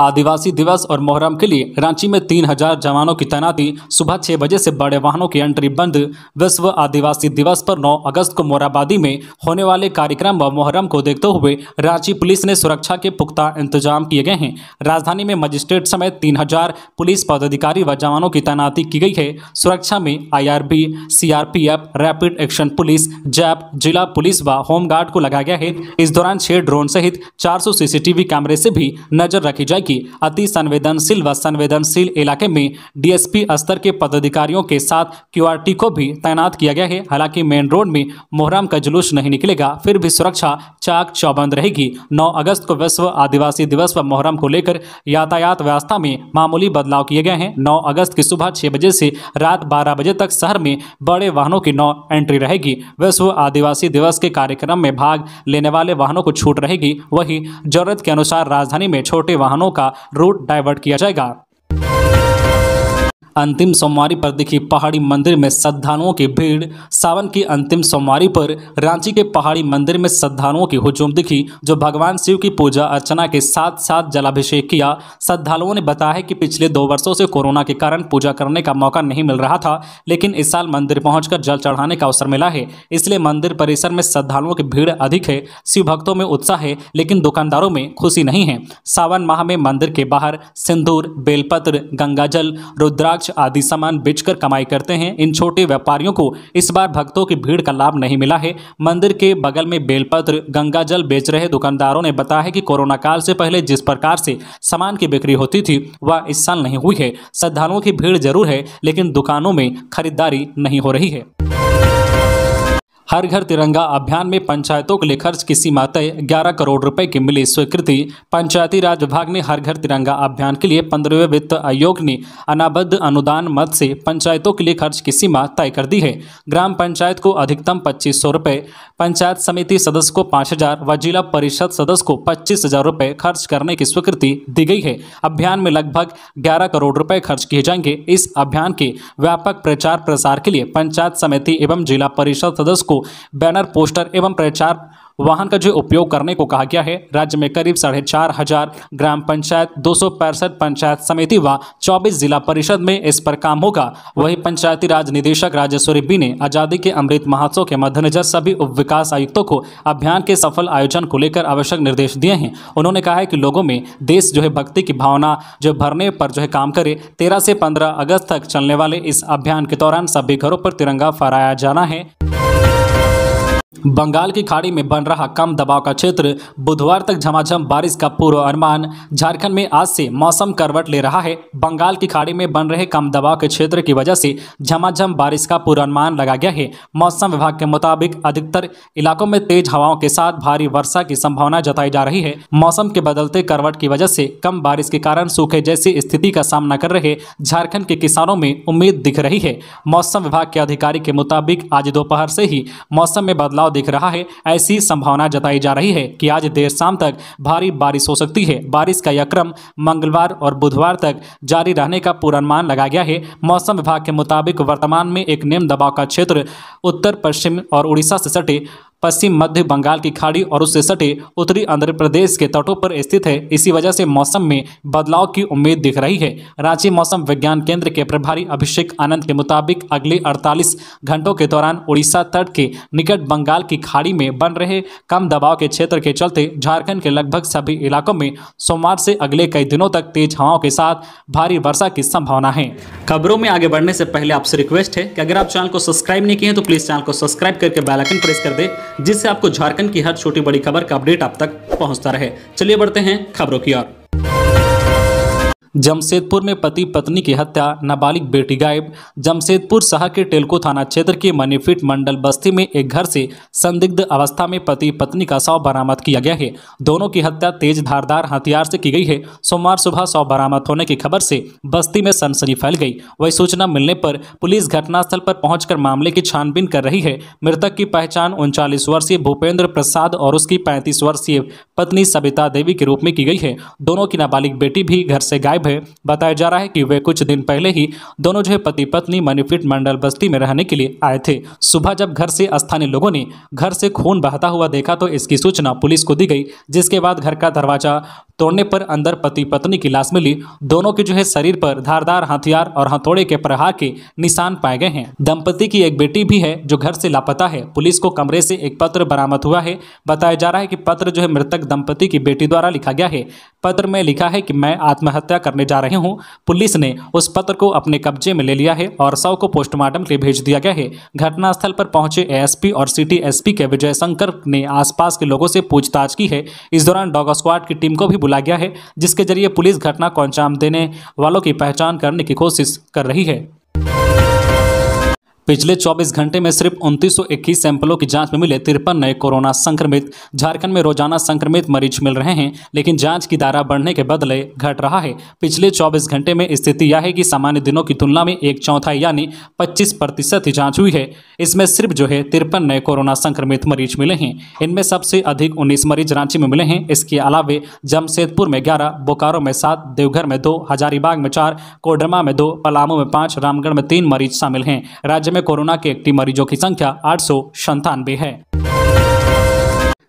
आदिवासी दिवस और मोहर्रम के लिए रांची में तीन हजार जवानों की तैनाती सुबह छह बजे से बड़े वाहनों की एंट्री बंद विश्व आदिवासी दिवस पर 9 अगस्त को मोराबादी में होने वाले कार्यक्रम व मोहर्रम को देखते हुए रांची पुलिस ने सुरक्षा के पुख्ता इंतजाम किए गए हैं राजधानी में मजिस्ट्रेट समेत तीन हजार पुलिस पदाधिकारी व जवानों की तैनाती की गई है सुरक्षा में I R B C R P F rapid action police JAP जिला पुलिस व होमगार्ड को लगाया गया है इस दौरान छह ड्रोन सहित चार सौ सीसीटीवी कैमरे से भी नजर रखी जाएगी कि अति संवेदनशील व संवेदनशील इलाके में डीएसपी स्तर के पदाधिकारियों के साथ क्यूआरटी को भी तैनात किया गया है हालांकि मेन रोड में मोहरम का जुलूस नहीं निकलेगा फिर भी सुरक्षा चाक चौबंद रहेगी 9 अगस्त को विश्व आदिवासी दिवस व मोहरम को लेकर यातायात व्यवस्था में मामूली बदलाव किए गए हैं नौ अगस्त की सुबह छह बजे से रात बारह बजे तक शहर में बड़े वाहनों की नौ एंट्री रहेगी विश्व आदिवासी दिवस के कार्यक्रम में भाग लेने वाले वाहनों को छूट रहेगी वही जरूरत के अनुसार राजधानी में छोटे वाहनों का रूट डाइवर्ट किया जाएगा अंतिम सोमवारी पर दिखी पहाड़ी मंदिर में श्रद्धालुओं की भीड़ सावन की अंतिम सोमवारी पर रांची के पहाड़ी मंदिर में श्रद्धालुओं की हुजूम दिखी जो भगवान शिव की पूजा अर्चना के साथ साथ जलाभिषेक किया श्रद्धालुओं ने बताया कि पिछले दो वर्षों से कोरोना के कारण पूजा करने का मौका नहीं मिल रहा था लेकिन इस साल मंदिर पहुंचकर जल चढ़ाने का अवसर मिला है इसलिए मंदिर परिसर में श्रद्धालुओं की भीड़ अधिक है शिव भक्तों में उत्साह है लेकिन दुकानदारों में खुशी नहीं है सावन माह में मंदिर के बाहर सिंदूर बेलपत्र गंगाजल रुद्राक्ष अनाज आदि सामान बेचकर कमाई करते हैं इन छोटे व्यापारियों को इस बार भक्तों की भीड़ का लाभ नहीं मिला है मंदिर के बगल में बेलपत्र गंगा जल बेच रहे दुकानदारों ने बताया कि कोरोना काल से पहले जिस प्रकार से सामान की बिक्री होती थी वह इस साल नहीं हुई है श्रद्धालुओं की भीड़ जरूर है लेकिन दुकानों में खरीदारी नहीं हो रही है हर घर तिरंगा अभियान में पंचायतों के लिए खर्च की सीमा तय ग्यारह करोड़ रुपए की मिली स्वीकृति पंचायती राज विभाग ने हर घर तिरंगा अभियान के लिए पंद्रहवें वित्त आयोग ने अनाबद्ध अनुदान मत से पंचायतों के लिए खर्च की सीमा तय कर दी है ग्राम पंचायत को अधिकतम पच्चीस सौ रुपये पंचायत समिति सदस्य को पाँच हजार व जिला परिषद सदस्य को पच्चीस हजार रुपये खर्च करने की स्वीकृति दी गई है अभियान में लगभग ग्यारह करोड़ रुपए खर्च किए जाएंगे इस अभियान के व्यापक प्रचार प्रसार के लिए पंचायत समिति एवं जिला परिषद सदस्य को बैनर पोस्टर एवं प्रचार वाहन का जो उपयोग करने को कहा गया है राज्य में करीब साढ़े चार हजार ग्राम पंचायत दो सौ पैंसठ पंचायत समिति व चौबीस जिला परिषद में इस पर काम होगा वही पंचायती राज निदेशक राजेश्वरी बी ने आजादी के अमृत महोत्सव के मद्देनजर सभी उप विकास आयुक्तों को अभियान के सफल आयोजन को लेकर आवश्यक निर्देश दिए हैं उन्होंने कहा है कि लोगों में देश जो है भक्ति की भावना जो भरने पर जो है काम करे तेरह से पंद्रह अगस्त तक चलने वाले इस अभियान के दौरान सभी घरों पर तिरंगा फहराया जाना है बंगाल की खाड़ी में बन रहा कम दबाव का क्षेत्र बुधवार तक झमाझम बारिश का पूर्व अनुमान झारखंड में आज से मौसम करवट ले रहा है बंगाल की खाड़ी में बन रहे कम दबाव के क्षेत्र की वजह से झमाझम बारिश का पूर्वानुमान लगा गया है मौसम विभाग के मुताबिक अधिकतर इलाकों में तेज हवाओं के साथ भारी वर्षा की संभावना जताई जा रही है मौसम के बदलते करवट की वजह से कम बारिश के कारण सूखे जैसी स्थिति का सामना कर रहे झारखंड के किसानों में उम्मीद दिख रही है मौसम विभाग के अधिकारी के मुताबिक आज दोपहर से ही मौसम में बदलाव बदलाव दिख रहा है ऐसी संभावना जताई जा रही है कि आज देर शाम तक भारी बारिश हो सकती है बारिश का यह क्रम मंगलवार और बुधवार तक जारी रहने का पूर्वानुमान लगाया गया है मौसम विभाग के मुताबिक वर्तमान में एक निम्न दबाव का क्षेत्र उत्तर पश्चिम और उड़ीसा से सटे पश्चिम मध्य बंगाल की खाड़ी और उससे सटे उत्तरी आंध्र प्रदेश के तटों पर स्थित है इसी वजह से मौसम में बदलाव की उम्मीद दिख रही है रांची मौसम विज्ञान केंद्र के प्रभारी अभिषेक आनंद के मुताबिक अगले 48 घंटों के दौरान उड़ीसा तट के निकट बंगाल की खाड़ी में बन रहे कम दबाव के क्षेत्र के चलते झारखंड के लगभग सभी इलाकों में सोमवार से अगले कई दिनों तक तेज हवाओं के साथ भारी वर्षा की संभावना है खबरों में आगे बढ़ने से पहले आपसे रिक्वेस्ट है कि अगर आप चैनल को सब्सक्राइब नहीं किए तो प्लीज चैनल को सब्सक्राइब करके बैलाइकन प्रेस कर दे जिससे आपको झारखंड की हर छोटी बड़ी खबर का अपडेट आप तक पहुंचता रहे चलिए बढ़ते हैं खबरों की ओर जमशेदपुर में पति पत्नी की हत्या नाबालिग बेटी गायब जमशेदपुर शहर के टेलको थाना क्षेत्र के मनीफिट मंडल बस्ती में एक घर से संदिग्ध अवस्था में पति पत्नी का शव बरामद किया गया है दोनों की हत्या तेज धारदार हथियार से की गई है सोमवार सुबह शव बरामद होने की खबर से बस्ती में सनसनी फैल गई वही सूचना मिलने पर पुलिस घटनास्थल पर पहुंचकर मामले की छानबीन कर रही है मृतक की पहचान उनचालीस वर्षीय भूपेंद्र प्रसाद और उसकी पैंतीस वर्षीय पत्नी सबिता देवी के रूप में की गई है दोनों की नाबालिग बेटी भी घर से गायब है बताया जा रहा है कि वे कुछ दिन पहले ही दोनों जो है पति पत्नी मनीपीट मंडल बस्ती में रहने के लिए आए थे सुबह जब घर से स्थानीय लोगों ने घर से खून बहता हुआ देखा तो इसकी सूचना पुलिस को दी गई जिसके बाद घर का दरवाजा तोड़ने पर अंदर पति पत्नी की लाश मिली दोनों के जो है शरीर पर धारदार हथियार और हथौड़े के प्रहार के निशान पाए गए हैं दंपति की एक बेटी भी है जो घर से लापता है पुलिस को कमरे से एक पत्र बरामद हुआ है बताया जा रहा है कि पत्र जो है मृतक दंपति की बेटी द्वारा लिखा गया है पत्र में लिखा है कि मैं आत्महत्या कर करने जा रहे हूँ पुलिस ने उस पत्र को अपने कब्जे में ले लिया है और शव को पोस्टमार्टम के लिए भेज दिया गया है घटनास्थल पर पहुंचे एएसपी और सिटी एसपी के विजय शंकर ने आसपास के लोगों से पूछताछ की है इस दौरान डॉग स्क्वाड की टीम को भी बुलाया गया है जिसके जरिए पुलिस घटना को अंजाम देने वालों की पहचान करने की कोशिश कर रही है पिछले 24 घंटे में सिर्फ उनतीस सैंपलों की जांच में मिले तिरपन नए कोरोना संक्रमित झारखंड में रोजाना संक्रमित मरीज मिल रहे हैं लेकिन जांच की धारा बढ़ने के बदले घट रहा है पिछले 24 घंटे में स्थिति यह है कि सामान्य दिनों की तुलना में एक चौथाई यानी 25 प्रतिशत ही जाँच हुई है इसमें सिर्फ जो है तिरपन नए कोरोना संक्रमित मरीज मिले हैं इनमें सबसे अधिक उन्नीस मरीज रांची में मिले हैं इसके अलावे जमशेदपुर में ग्यारह बोकारो में सात देवघर में दो हजारीबाग में चार कोडरमा में दो पलामू में पाँच रामगढ़ में तीन मरीज शामिल हैं राज्य में कोरोना के एक्टिव मरीजों की संख्या आठ है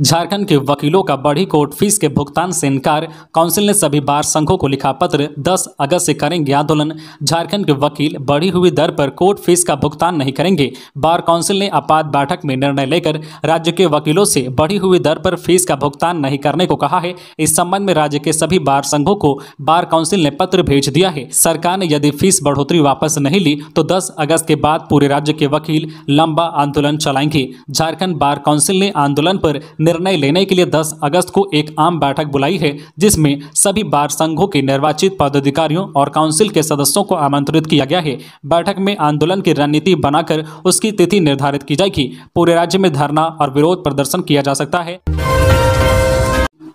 झारखंड के वकीलों का बढ़ी कोर्ट फीस के भुगतान से इनकार काउंसिल ने सभी बार संघों को लिखा पत्र 10 अगस्त से करेंगे आंदोलन झारखंड के वकील बढ़ी हुई दर पर कोर्ट फीस का भुगतान नहीं करेंगे बार काउंसिल ने आपात बैठक में निर्णय लेकर राज्य के वकीलों से बढ़ी हुई दर पर फीस का भुगतान नहीं करने को कहा है इस संबंध में राज्य के सभी बार संघों को बार काउंसिल ने पत्र भेज दिया है सरकार ने यदि फीस बढ़ोतरी वापस नहीं ली तो दस अगस्त के बाद पूरे राज्य के वकील लंबा आंदोलन चलाएंगे झारखंड बार काउंसिल ने आंदोलन पर निर्णय लेने के लिए 10 अगस्त को एक आम बैठक बुलाई है जिसमें सभी बार संघों के निर्वाचित पदाधिकारियों और काउंसिल के सदस्यों को आमंत्रित किया गया है बैठक में आंदोलन की रणनीति बनाकर उसकी तिथि निर्धारित की जाएगी पूरे राज्य में धरना और विरोध प्रदर्शन किया जा सकता है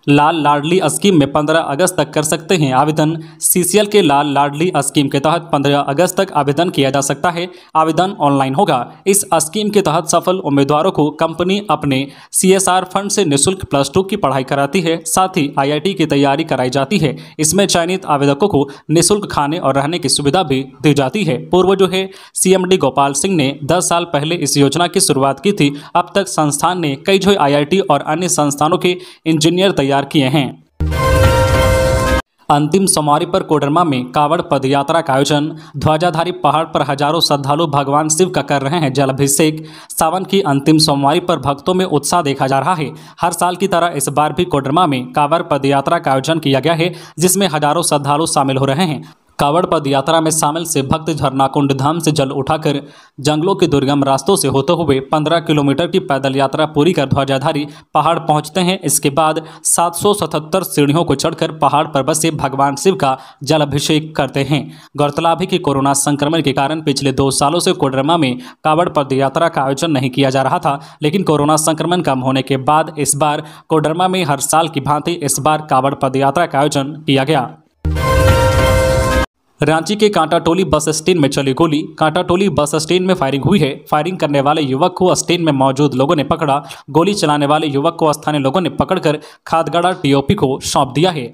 लाल लाडली स्कीम में पंद्रह अगस्त तक कर सकते हैं आवेदन सी के लाल लाडली स्कीम के तहत पंद्रह अगस्त तक आवेदन किया जा सकता है आवेदन ऑनलाइन होगा इस स्कीम के तहत सफल उम्मीदवारों को कंपनी अपने सी फंड से निःशुल्क प्लस टू की पढ़ाई कराती है साथ ही आई की तैयारी कराई जाती है इसमें चयनित आवेदकों को निःशुल्क खाने और रहने की सुविधा भी दी जाती है पूर्व जो है सीएमडी गोपाल सिंह ने दस साल पहले इस योजना की शुरुआत की थी अब तक संस्थान ने कई जो आईआईटी और अन्य संस्थानों के इंजीनियर तैयार तैयार किए हैं अंतिम सोमवारी पर कोडरमा में कावड़ पदयात्रा का आयोजन ध्वजाधारी पहाड़ पर हजारों श्रद्धालु भगवान शिव का कर रहे हैं जलाभिषेक सावन की अंतिम सोमवारी पर भक्तों में उत्साह देखा जा रहा है हर साल की तरह इस बार भी कोडरमा में कावड़ पदयात्रा का आयोजन किया गया है जिसमें हजारों श्रद्धालु शामिल हो रहे हैं कावड़ पद यात्रा में शामिल से भक्त झरनाकुंड धाम से जल उठाकर जंगलों के दुर्गम रास्तों से होते हुए 15 किलोमीटर की पैदल यात्रा पूरी कर ध्वजाधारी पहाड़ पहुंचते हैं इसके बाद 777 सीढ़ियों को चढ़कर पहाड़ पर बसे भगवान शिव का जलाभिषेक करते हैं गौरतलब है कि कोरोना संक्रमण के कारण पिछले दो सालों से कोडरमा में कावड़ पद यात्रा का आयोजन नहीं किया जा रहा था लेकिन कोरोना संक्रमण कम होने के बाद इस बार कोडरमा में हर साल की भांति इस बार कावड़ पद यात्रा का आयोजन किया गया रांची के कांटाटोली बस स्टैंड में चली गोली कांटाटोली बस स्टैंड में फायरिंग हुई है फायरिंग करने वाले युवक को स्टैंड में मौजूद लोगों ने पकड़ा गोली चलाने वाले युवक को स्थानीय लोगों ने पकड़कर खादगाड़ा टीओपी को सौंप दिया है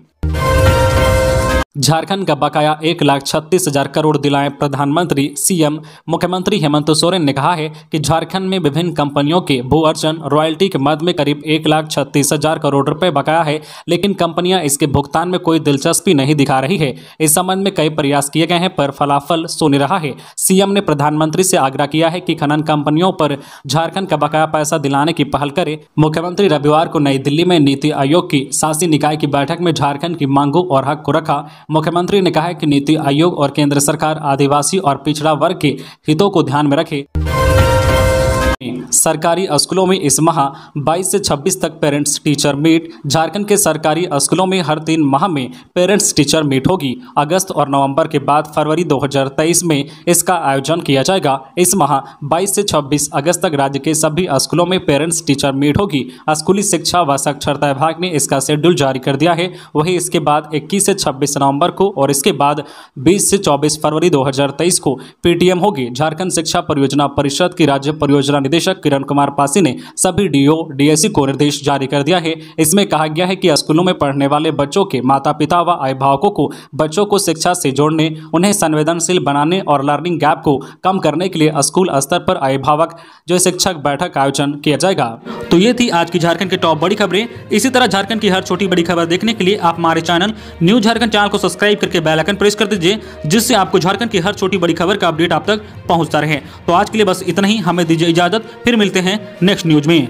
झारखंड का बकाया एक लाख छत्तीस हजार करोड़ दिलाएं प्रधानमंत्री सीएम मुख्यमंत्री हेमंत सोरेन ने कहा है कि झारखंड में विभिन्न कंपनियों के भू अर्जन रॉयल्टी के मद में करीब एक लाख छत्तीस हजार करोड़ रुपए बकाया है लेकिन कंपनियां इसके भुगतान में कोई दिलचस्पी नहीं दिखा रही है इस संबंध में कई प्रयास किए गए हैं पर फलाफल सुनी रहा है सीएम ने प्रधानमंत्री से आग्रह किया है कि खनन कंपनियों पर झारखंड का बकाया पैसा दिलाने की पहल करे मुख्यमंत्री रविवार को नई दिल्ली में नीति आयोग की शासी निकाय की बैठक में झारखंड की मांगों और हक को रखा मुख्यमंत्री ने कहा कि नीति आयोग और केंद्र सरकार आदिवासी और पिछड़ा वर्ग के हितों को ध्यान में रखे सरकारी स्कूलों में इस माह 22 से 26 तक पेरेंट्स टीचर मीट झारखंड के सरकारी स्कूलों में हर तीन माह में पेरेंट्स टीचर मीट होगी अगस्त और नवंबर के बाद फरवरी 2023 में इसका आयोजन किया जाएगा इस माह 22 से 26 अगस्त तक राज्य के सभी स्कूलों में पेरेंट्स टीचर मीट होगी स्कूली शिक्षा व साक्षरता विभाग ने इसका शेड्यूल जारी कर दिया है वही इसके बाद इक्कीस से छब्बीस नवम्बर को और इसके बाद बीस से चौबीस फरवरी दो को पीटीएम होगी झारखंड शिक्षा परियोजना परिषद की राज्य परियोजना निदेशक किरण कुमार पासी ने सभी डीओ डीएससी को निर्देश जारी कर दिया है इसमें कहा गया है कि स्कूलों में पढ़ने वाले बच्चों के माता पिता व अभिभावकों को बच्चों को शिक्षा से जोड़ने उन्हें संवेदनशील बनाने और लर्निंग गैप को कम करने के लिए स्कूल स्तर पर अभिभावक जो शिक्षक बैठक का आयोजन किया जाएगा तो ये थी आज की झारखंड की टॉप बड़ी खबरें इसी तरह झारखंड की हर छोटी बड़ी खबर देखने के लिए आप हमारे चैनल न्यूज झारखंड चैनल को सब्सक्राइब करके बेलाइकन प्रेस कर दीजिए जिससे आपको झारखंड की हर छोटी बड़ी खबर का अपडेट आप तक पहुंचता रहे तो आज के लिए बस इतना ही हमें दीजिए इजाजत इजाजत फिर मिलते हैं नेक्स्ट न्यूज में